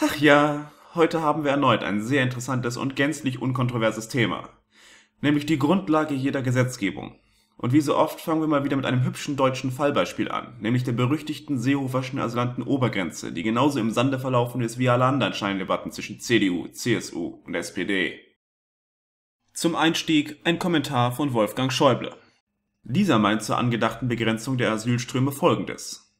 Ach ja, heute haben wir erneut ein sehr interessantes und gänzlich unkontroverses Thema, nämlich die Grundlage jeder Gesetzgebung. Und wie so oft fangen wir mal wieder mit einem hübschen deutschen Fallbeispiel an, nämlich der berüchtigten seehoferschen Asylanten-Obergrenze, die genauso im Sande verlaufen ist wie alle anderen Scheindebatten zwischen CDU, CSU und SPD. Zum Einstieg ein Kommentar von Wolfgang Schäuble. Dieser meint zur angedachten Begrenzung der Asylströme folgendes.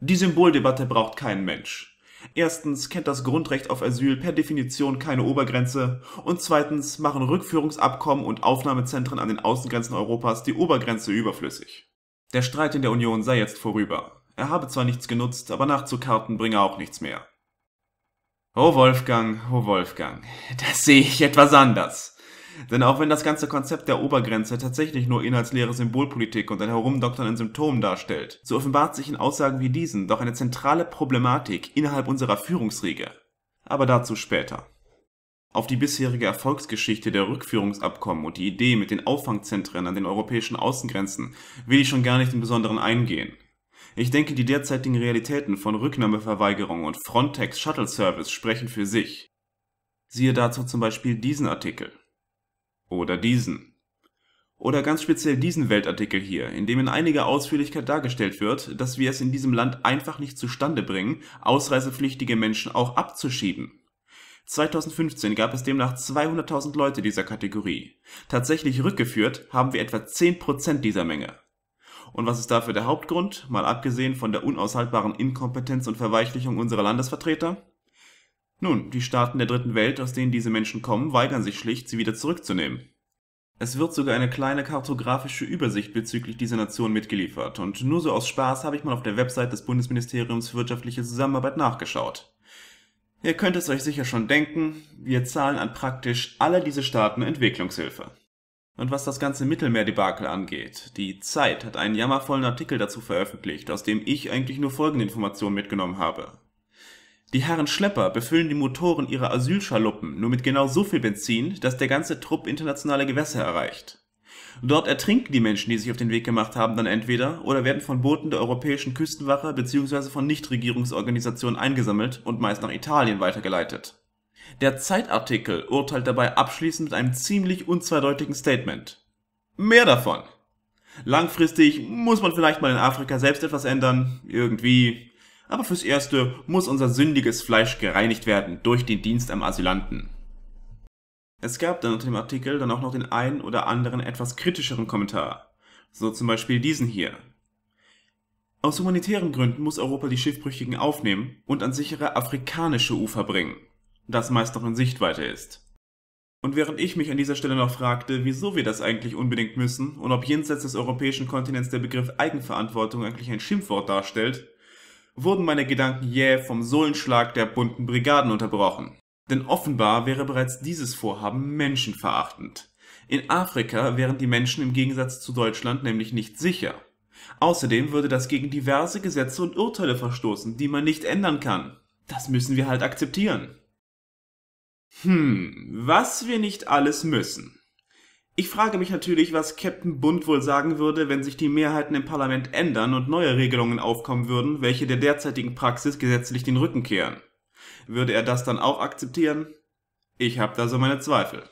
Die Symboldebatte braucht kein Mensch. Erstens kennt das Grundrecht auf Asyl per Definition keine Obergrenze und zweitens machen Rückführungsabkommen und Aufnahmezentren an den Außengrenzen Europas die Obergrenze überflüssig. Der Streit in der Union sei jetzt vorüber. Er habe zwar nichts genutzt, aber nachzukarten bringe auch nichts mehr. Oh Wolfgang, oh Wolfgang, das sehe ich etwas anders. Denn auch wenn das ganze Konzept der Obergrenze tatsächlich nur inhaltsleere Symbolpolitik und ein Herumdoktern in Symptomen darstellt, so offenbart sich in Aussagen wie diesen doch eine zentrale Problematik innerhalb unserer Führungsriege. Aber dazu später. Auf die bisherige Erfolgsgeschichte der Rückführungsabkommen und die Idee mit den Auffangzentren an den europäischen Außengrenzen will ich schon gar nicht im Besonderen eingehen. Ich denke, die derzeitigen Realitäten von Rücknahmeverweigerung und Frontex Shuttle Service sprechen für sich. Siehe dazu zum Beispiel diesen Artikel oder diesen. Oder ganz speziell diesen Weltartikel hier, in dem in einiger Ausführlichkeit dargestellt wird, dass wir es in diesem Land einfach nicht zustande bringen, ausreisepflichtige Menschen auch abzuschieben. 2015 gab es demnach 200.000 Leute dieser Kategorie. Tatsächlich rückgeführt haben wir etwa 10% dieser Menge. Und was ist dafür der Hauptgrund, mal abgesehen von der unaushaltbaren Inkompetenz und Verweichlichung unserer Landesvertreter? Nun, die Staaten der Dritten Welt, aus denen diese Menschen kommen, weigern sich schlicht, sie wieder zurückzunehmen. Es wird sogar eine kleine kartografische Übersicht bezüglich dieser Nation mitgeliefert, und nur so aus Spaß habe ich mal auf der Website des Bundesministeriums für wirtschaftliche Zusammenarbeit nachgeschaut. Ihr könnt es euch sicher schon denken, wir zahlen an praktisch alle diese Staaten Entwicklungshilfe. Und was das ganze Mittelmeerdebakel angeht, die Zeit hat einen jammervollen Artikel dazu veröffentlicht, aus dem ich eigentlich nur folgende Informationen mitgenommen habe. Die Herren Schlepper befüllen die Motoren ihrer Asylschaluppen nur mit genau so viel Benzin, dass der ganze Trupp internationale Gewässer erreicht. Dort ertrinken die Menschen, die sich auf den Weg gemacht haben, dann entweder oder werden von Booten der Europäischen Küstenwache bzw. von Nichtregierungsorganisationen eingesammelt und meist nach Italien weitergeleitet. Der Zeitartikel urteilt dabei abschließend mit einem ziemlich unzweideutigen Statement. Mehr davon. Langfristig muss man vielleicht mal in Afrika selbst etwas ändern, irgendwie, aber fürs Erste muss unser sündiges Fleisch gereinigt werden durch den Dienst am Asylanten. Es gab dann unter dem Artikel dann auch noch den einen oder anderen etwas kritischeren Kommentar, so zum Beispiel diesen hier. Aus humanitären Gründen muss Europa die Schiffbrüchigen aufnehmen und an sichere afrikanische Ufer bringen, das meist noch in Sichtweite ist. Und während ich mich an dieser Stelle noch fragte, wieso wir das eigentlich unbedingt müssen und ob jenseits des europäischen Kontinents der Begriff Eigenverantwortung eigentlich ein Schimpfwort darstellt, wurden meine Gedanken jäh vom Sohlenschlag der bunten Brigaden unterbrochen. Denn offenbar wäre bereits dieses Vorhaben menschenverachtend. In Afrika wären die Menschen im Gegensatz zu Deutschland nämlich nicht sicher. Außerdem würde das gegen diverse Gesetze und Urteile verstoßen, die man nicht ändern kann. Das müssen wir halt akzeptieren. Hm, was wir nicht alles müssen. Ich frage mich natürlich, was Captain Bund wohl sagen würde, wenn sich die Mehrheiten im Parlament ändern und neue Regelungen aufkommen würden, welche der derzeitigen Praxis gesetzlich den Rücken kehren. Würde er das dann auch akzeptieren? Ich habe da so meine Zweifel.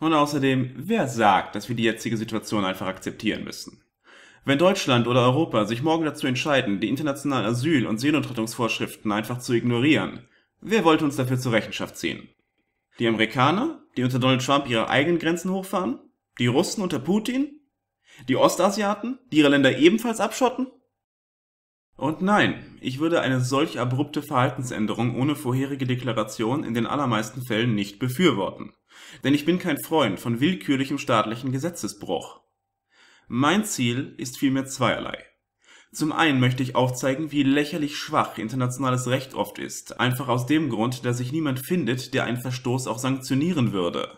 Und außerdem, wer sagt, dass wir die jetzige Situation einfach akzeptieren müssen? Wenn Deutschland oder Europa sich morgen dazu entscheiden, die internationalen Asyl- und Seenotrettungsvorschriften einfach zu ignorieren, wer wollte uns dafür zur Rechenschaft ziehen? Die Amerikaner die unter Donald Trump ihre eigenen Grenzen hochfahren, die Russen unter Putin, die Ostasiaten, die ihre Länder ebenfalls abschotten? Und nein, ich würde eine solch abrupte Verhaltensänderung ohne vorherige Deklaration in den allermeisten Fällen nicht befürworten. Denn ich bin kein Freund von willkürlichem staatlichen Gesetzesbruch. Mein Ziel ist vielmehr zweierlei. Zum einen möchte ich aufzeigen, wie lächerlich schwach internationales Recht oft ist, einfach aus dem Grund, dass sich niemand findet, der einen Verstoß auch sanktionieren würde.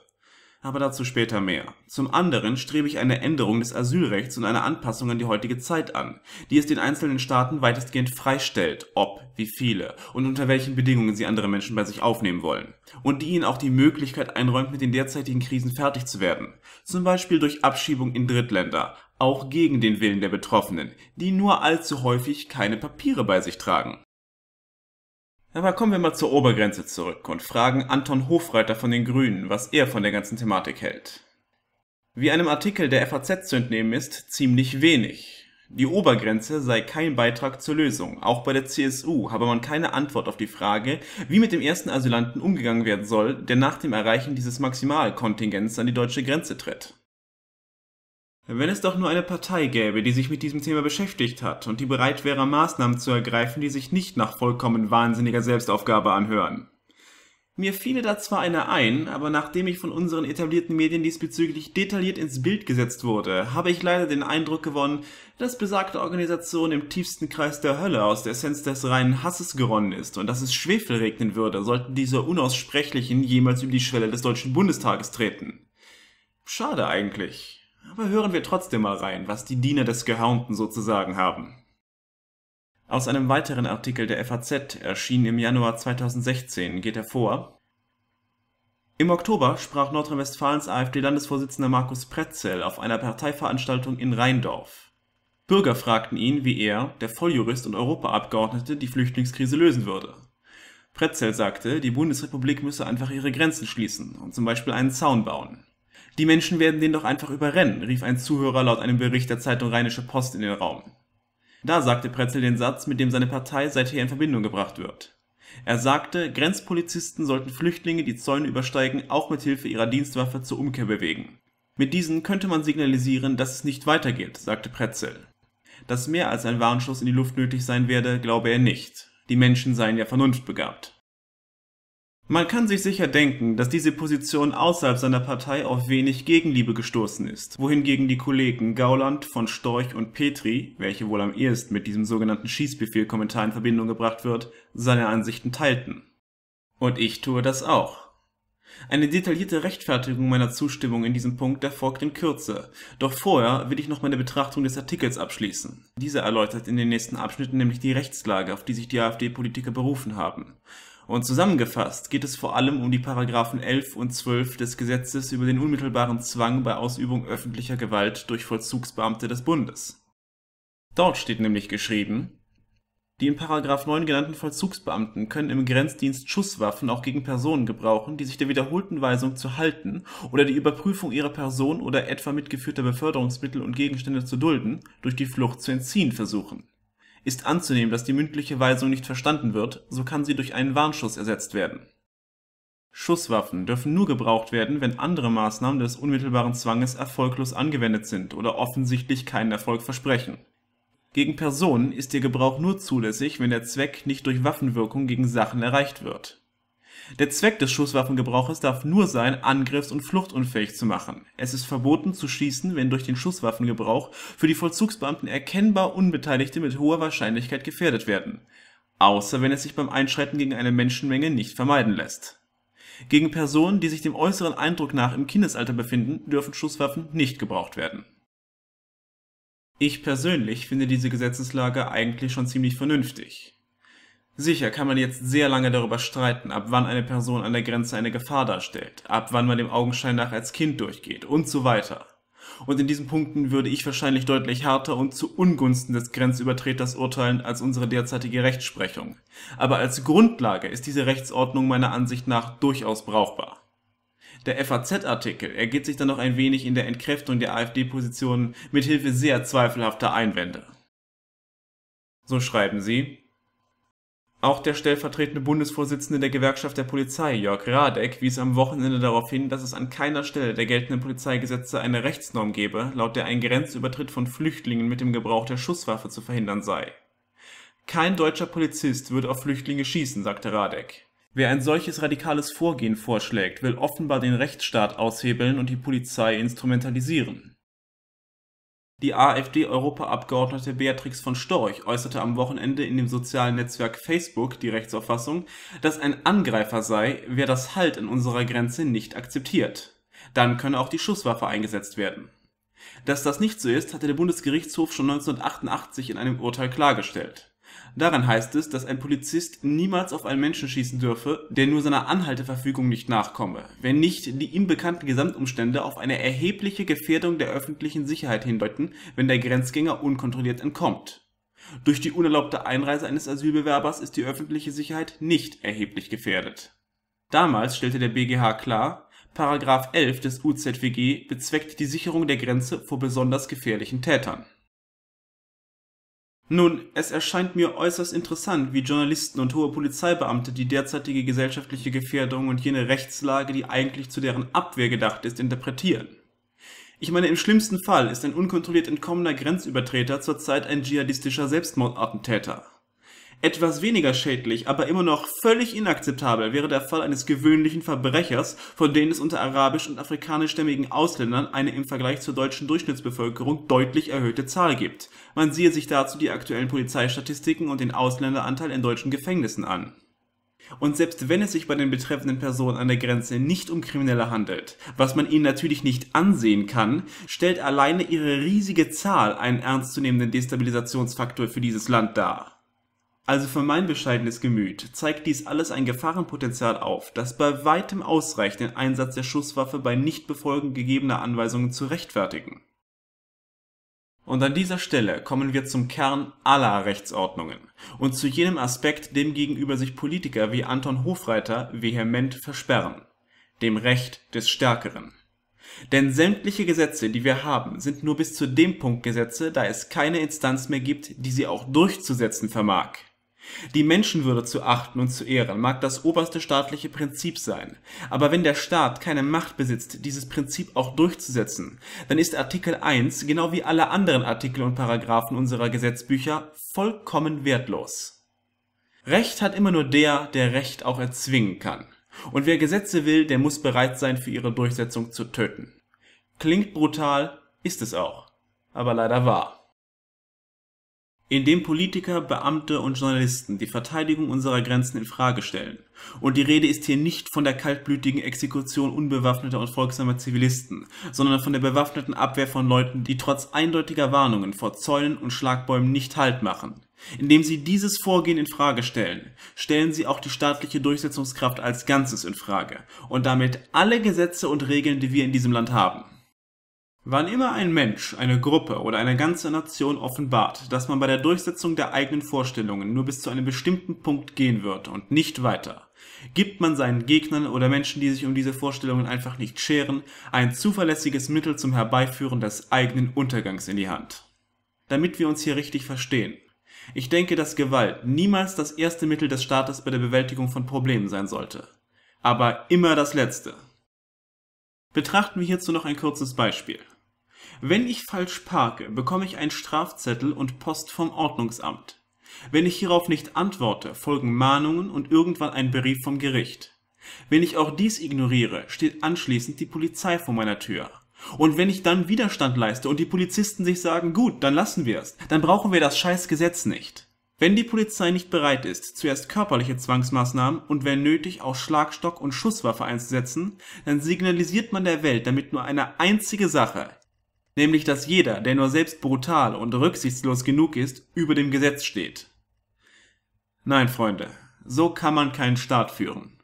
Aber dazu später mehr. Zum anderen strebe ich eine Änderung des Asylrechts und eine Anpassung an die heutige Zeit an, die es den einzelnen Staaten weitestgehend freistellt, ob, wie viele und unter welchen Bedingungen sie andere Menschen bei sich aufnehmen wollen. Und die ihnen auch die Möglichkeit einräumt, mit den derzeitigen Krisen fertig zu werden. Zum Beispiel durch Abschiebung in Drittländer, auch gegen den Willen der Betroffenen, die nur allzu häufig keine Papiere bei sich tragen. Aber kommen wir mal zur Obergrenze zurück und fragen Anton Hofreiter von den Grünen, was er von der ganzen Thematik hält. Wie einem Artikel der FAZ zu entnehmen ist, ziemlich wenig. Die Obergrenze sei kein Beitrag zur Lösung. Auch bei der CSU habe man keine Antwort auf die Frage, wie mit dem ersten Asylanten umgegangen werden soll, der nach dem Erreichen dieses Maximalkontingents an die deutsche Grenze tritt. Wenn es doch nur eine Partei gäbe, die sich mit diesem Thema beschäftigt hat und die bereit wäre, Maßnahmen zu ergreifen, die sich nicht nach vollkommen wahnsinniger Selbstaufgabe anhören. Mir fiele da zwar eine ein, aber nachdem ich von unseren etablierten Medien diesbezüglich detailliert ins Bild gesetzt wurde, habe ich leider den Eindruck gewonnen, dass besagte Organisation im tiefsten Kreis der Hölle aus der Essenz des reinen Hasses geronnen ist und dass es Schwefel regnen würde, sollten diese Unaussprechlichen jemals über die Schwelle des Deutschen Bundestages treten. Schade eigentlich. Aber hören wir trotzdem mal rein, was die Diener des Gehaunten sozusagen haben. Aus einem weiteren Artikel der FAZ, erschienen im Januar 2016, geht hervor, im Oktober sprach Nordrhein-Westfalens AfD-Landesvorsitzender Markus Pretzel auf einer Parteiveranstaltung in Rheindorf. Bürger fragten ihn, wie er, der Volljurist und Europaabgeordnete, die Flüchtlingskrise lösen würde. Pretzel sagte, die Bundesrepublik müsse einfach ihre Grenzen schließen und zum Beispiel einen Zaun bauen. Die Menschen werden den doch einfach überrennen, rief ein Zuhörer laut einem Bericht der Zeitung Rheinische Post in den Raum. Da sagte Pretzel den Satz, mit dem seine Partei seither in Verbindung gebracht wird. Er sagte, Grenzpolizisten sollten Flüchtlinge, die Zäune übersteigen, auch mit Hilfe ihrer Dienstwaffe zur Umkehr bewegen. Mit diesen könnte man signalisieren, dass es nicht weitergeht, sagte Pretzel. Dass mehr als ein Warnschuss in die Luft nötig sein werde, glaube er nicht. Die Menschen seien ja vernunftbegabt. Man kann sich sicher denken, dass diese Position außerhalb seiner Partei auf wenig Gegenliebe gestoßen ist, wohingegen die Kollegen Gauland, von Storch und Petri, welche wohl am ehesten mit diesem sogenannten Schießbefehl-Kommentar in Verbindung gebracht wird, seine Ansichten teilten. Und ich tue das auch. Eine detaillierte Rechtfertigung meiner Zustimmung in diesem Punkt erfolgt in Kürze, doch vorher will ich noch meine Betrachtung des Artikels abschließen. Dieser erläutert in den nächsten Abschnitten nämlich die Rechtslage, auf die sich die AfD-Politiker berufen haben. Und zusammengefasst geht es vor allem um die Paragraphen 11 und 12 des Gesetzes über den unmittelbaren Zwang bei Ausübung öffentlicher Gewalt durch Vollzugsbeamte des Bundes. Dort steht nämlich geschrieben: Die in § Paragraph 9 genannten Vollzugsbeamten können im Grenzdienst Schusswaffen auch gegen Personen gebrauchen, die sich der wiederholten Weisung zu halten oder die Überprüfung ihrer Person oder etwa mitgeführter Beförderungsmittel und Gegenstände zu dulden, durch die Flucht zu entziehen versuchen ist anzunehmen, dass die mündliche Weisung nicht verstanden wird, so kann sie durch einen Warnschuss ersetzt werden. Schusswaffen dürfen nur gebraucht werden, wenn andere Maßnahmen des unmittelbaren Zwanges erfolglos angewendet sind oder offensichtlich keinen Erfolg versprechen. Gegen Personen ist ihr Gebrauch nur zulässig, wenn der Zweck nicht durch Waffenwirkung gegen Sachen erreicht wird der Zweck des Schusswaffengebrauches darf nur sein, angriffs und fluchtunfähig zu machen. Es ist verboten zu schießen, wenn durch den Schusswaffengebrauch für die Vollzugsbeamten erkennbar Unbeteiligte mit hoher Wahrscheinlichkeit gefährdet werden, außer wenn es sich beim Einschreiten gegen eine Menschenmenge nicht vermeiden lässt. Gegen Personen, die sich dem äußeren Eindruck nach im Kindesalter befinden, dürfen Schusswaffen nicht gebraucht werden. Ich persönlich finde diese Gesetzeslage eigentlich schon ziemlich vernünftig Sicher kann man jetzt sehr lange darüber streiten, ab wann eine Person an der Grenze eine Gefahr darstellt, ab wann man dem Augenschein nach als Kind durchgeht und so weiter. Und in diesen Punkten würde ich wahrscheinlich deutlich härter und zu Ungunsten des Grenzübertreters urteilen als unsere derzeitige Rechtsprechung. Aber als Grundlage ist diese Rechtsordnung meiner Ansicht nach durchaus brauchbar. Der FAZ-Artikel ergeht sich dann noch ein wenig in der Entkräftung der AfD-Positionen mithilfe sehr zweifelhafter Einwände. So schreiben sie, auch der stellvertretende Bundesvorsitzende der Gewerkschaft der Polizei, Jörg Radek, wies am Wochenende darauf hin, dass es an keiner Stelle der geltenden Polizeigesetze eine Rechtsnorm gebe, laut der ein Grenzübertritt von Flüchtlingen mit dem Gebrauch der Schusswaffe zu verhindern sei. Kein deutscher Polizist würde auf Flüchtlinge schießen, sagte Radek. Wer ein solches radikales Vorgehen vorschlägt, will offenbar den Rechtsstaat aushebeln und die Polizei instrumentalisieren die AfD-Europaabgeordnete Beatrix von Storch äußerte am Wochenende in dem sozialen Netzwerk Facebook die Rechtsauffassung, dass ein Angreifer sei, wer das Halt an unserer Grenze nicht akzeptiert. Dann könne auch die Schusswaffe eingesetzt werden. Dass das nicht so ist, hatte der Bundesgerichtshof schon 1988 in einem Urteil klargestellt Daran heißt es, dass ein Polizist niemals auf einen Menschen schießen dürfe, der nur seiner Anhalteverfügung nicht nachkomme, wenn nicht die ihm bekannten Gesamtumstände auf eine erhebliche Gefährdung der öffentlichen Sicherheit hindeuten, wenn der Grenzgänger unkontrolliert entkommt. Durch die unerlaubte Einreise eines Asylbewerbers ist die öffentliche Sicherheit nicht erheblich gefährdet. Damals stellte der BGH klar, § Paragraph 11 des UZWG bezweckt die Sicherung der Grenze vor besonders gefährlichen Tätern nun, es erscheint mir äußerst interessant, wie Journalisten und hohe Polizeibeamte die derzeitige gesellschaftliche Gefährdung und jene Rechtslage, die eigentlich zu deren Abwehr gedacht ist, interpretieren. Ich meine, im schlimmsten Fall ist ein unkontrolliert entkommener Grenzübertreter zurzeit ein dschihadistischer Selbstmordattentäter etwas weniger schädlich, aber immer noch völlig inakzeptabel wäre der Fall eines gewöhnlichen Verbrechers, von denen es unter arabisch- und afrikanischstämmigen Ausländern eine im Vergleich zur deutschen Durchschnittsbevölkerung deutlich erhöhte Zahl gibt. Man siehe sich dazu die aktuellen Polizeistatistiken und den Ausländeranteil in deutschen Gefängnissen an. Und selbst wenn es sich bei den betreffenden Personen an der Grenze nicht um Kriminelle handelt, was man ihnen natürlich nicht ansehen kann, stellt alleine ihre riesige Zahl einen ernstzunehmenden Destabilisationsfaktor für dieses Land dar. Also für mein bescheidenes Gemüt zeigt dies alles ein Gefahrenpotenzial auf, das bei weitem ausreicht, den Einsatz der Schusswaffe bei Nichtbefolgen gegebener Anweisungen zu rechtfertigen. Und an dieser Stelle kommen wir zum Kern aller Rechtsordnungen und zu jenem Aspekt, dem gegenüber sich Politiker wie Anton Hofreiter vehement versperren, dem Recht des Stärkeren. Denn sämtliche Gesetze, die wir haben, sind nur bis zu dem Punkt Gesetze, da es keine Instanz mehr gibt, die sie auch durchzusetzen vermag. Die Menschenwürde zu achten und zu ehren mag das oberste staatliche Prinzip sein, aber wenn der Staat keine Macht besitzt, dieses Prinzip auch durchzusetzen, dann ist Artikel 1 genau wie alle anderen Artikel und Paragraphen unserer Gesetzbücher vollkommen wertlos. Recht hat immer nur der, der Recht auch erzwingen kann. Und wer Gesetze will, der muss bereit sein, für ihre Durchsetzung zu töten. Klingt brutal, ist es auch, aber leider wahr indem Politiker, Beamte und Journalisten die Verteidigung unserer Grenzen in Frage stellen, und die Rede ist hier nicht von der kaltblütigen Exekution unbewaffneter und folgsamer Zivilisten, sondern von der bewaffneten Abwehr von Leuten, die trotz eindeutiger Warnungen vor Zäunen und Schlagbäumen nicht Halt machen. Indem sie dieses Vorgehen in Frage stellen, stellen sie auch die staatliche Durchsetzungskraft als Ganzes in Frage und damit alle Gesetze und Regeln, die wir in diesem Land haben. Wann immer ein Mensch, eine Gruppe oder eine ganze Nation offenbart, dass man bei der Durchsetzung der eigenen Vorstellungen nur bis zu einem bestimmten Punkt gehen wird und nicht weiter, gibt man seinen Gegnern oder Menschen, die sich um diese Vorstellungen einfach nicht scheren, ein zuverlässiges Mittel zum Herbeiführen des eigenen Untergangs in die Hand. Damit wir uns hier richtig verstehen. Ich denke, dass Gewalt niemals das erste Mittel des Staates bei der Bewältigung von Problemen sein sollte, aber immer das letzte. Betrachten wir hierzu noch ein kurzes Beispiel. Wenn ich falsch parke, bekomme ich einen Strafzettel und Post vom Ordnungsamt. Wenn ich hierauf nicht antworte, folgen Mahnungen und irgendwann ein Brief vom Gericht. Wenn ich auch dies ignoriere, steht anschließend die Polizei vor meiner Tür. Und wenn ich dann Widerstand leiste und die Polizisten sich sagen, gut, dann lassen wir es, dann brauchen wir das scheiß Gesetz nicht. Wenn die Polizei nicht bereit ist, zuerst körperliche Zwangsmaßnahmen und wenn nötig auch Schlagstock und Schusswaffe einzusetzen, dann signalisiert man der Welt damit nur eine einzige Sache, nämlich dass jeder, der nur selbst brutal und rücksichtslos genug ist, über dem Gesetz steht. Nein, Freunde, so kann man keinen Staat führen.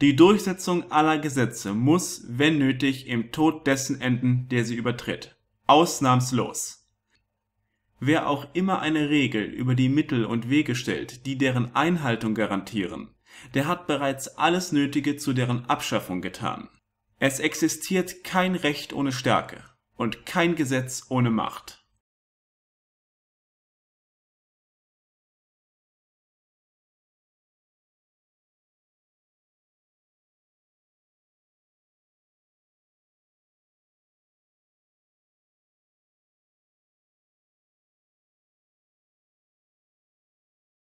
Die Durchsetzung aller Gesetze muss, wenn nötig, im Tod dessen enden, der sie übertritt. Ausnahmslos. Wer auch immer eine Regel über die Mittel und Wege stellt, die deren Einhaltung garantieren, der hat bereits alles Nötige zu deren Abschaffung getan. Es existiert kein Recht ohne Stärke und kein Gesetz ohne Macht.